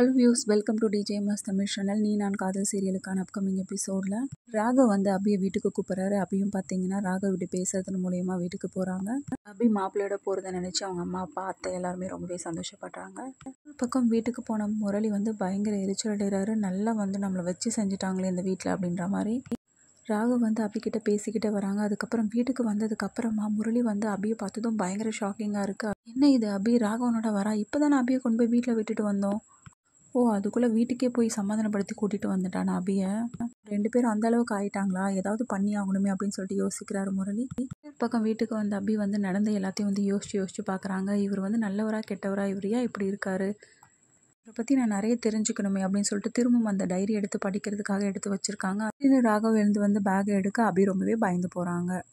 hello views welcome to DJMS Tamil channel நீ நான் காதல் சீரியலுக்கான அப்கமிங் எபிசோடில் ராகவ் வந்து அபியை வீட்டுக்கு கூப்பிட்றாரு அபியும் பார்த்தீங்கன்னா ராகவ் விட்டு பேசுறது மூலயமா வீட்டுக்கு போகிறாங்க அபி மாப்பிள்ளையோட போகிறத நினச்சி அவங்க அம்மா அப்பா அத்தை எல்லாருமே ரொம்பவே சந்தோஷப்படுறாங்க ஒரு பக்கம் வீட்டுக்கு போன முரளி வந்து பயங்கர எரிச்சல் அடைகிறாரு நல்லா வந்து நம்மளை வச்சு செஞ்சுட்டாங்களே இந்த வீட்டில் அப்படின்ற மாதிரி ராகவ் வந்து அபிக்கிட்ட பேசிக்கிட்டே வராங்க அதுக்கப்புறம் வீட்டுக்கு வந்ததுக்கப்புறமா முரளி வந்து அபியை பார்த்ததும் பயங்கர ஷாக்கிங்காக இருக்குது என்ன இது அபி ராகவனோட வரா இப்போ தானே அபியை கொண்டு போய் வீட்டில் விட்டுட்டு வந்தோம் ஓ அதுக்குள்ளே வீட்டுக்கே போய் சமாதானப்படுத்தி கூட்டிகிட்டு வந்துட்டான் அபியை ரெண்டு பேரும் அந்த அளவுக்கு ஆயிட்டாங்களா ஏதாவது பண்ணி ஆகணுமே அப்படின்னு சொல்லிட்டு யோசிக்கிறார் முரளி பக்கம் வீட்டுக்கு வந்து அபி வந்து நடந்த எல்லாத்தையும் வந்து யோசிச்சு யோசிச்சு பார்க்குறாங்க இவர் வந்து நல்லவரா கெட்டவரா இவரையா இப்படி இருக்காரு இதை பற்றி நான் நிறைய தெரிஞ்சுக்கணுமே அப்படின்னு சொல்லிட்டு திரும்பவும் அந்த டைரி எடுத்து படிக்கிறதுக்காக எடுத்து வச்சுருக்காங்க அப்படின்னு ராகவ் எழுந்து வந்து பேக் எடுக்க அபி ரொம்பவே பயந்து போகிறாங்க